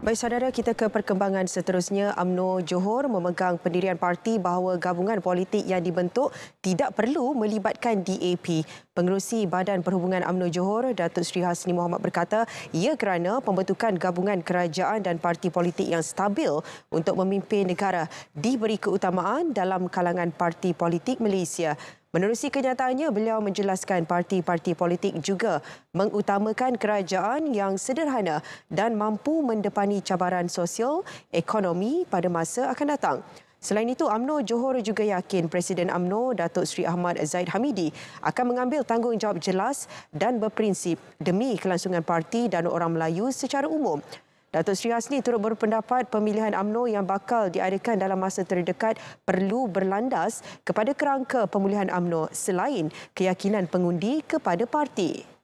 Baik saudara, kita ke perkembangan seterusnya. UMNO Johor memegang pendirian parti bahawa gabungan politik yang dibentuk tidak perlu melibatkan DAP. Pengerusi Badan Perhubungan UMNO Johor, Datuk Seri Hasni Mohamad berkata, ia kerana pembentukan gabungan kerajaan dan parti politik yang stabil untuk memimpin negara diberi keutamaan dalam kalangan parti politik Malaysia. Menerusi kenyataannya, beliau menjelaskan parti-parti politik juga mengutamakan kerajaan yang sederhana dan mampu mendepani cabaran sosial ekonomi pada masa akan datang. Selain itu, Amno Johor juga yakin Presiden Amno Datuk Seri Ahmad Zaid Hamidi akan mengambil tanggungjawab jelas dan berprinsip demi kelangsungan parti dan orang Melayu secara umum. Datuk Sri Hasni turut berpendapat pemilihan AMNO yang bakal diadakan dalam masa terdekat perlu berlandas kepada kerangka pemulihan AMNO selain keyakinan pengundi kepada parti.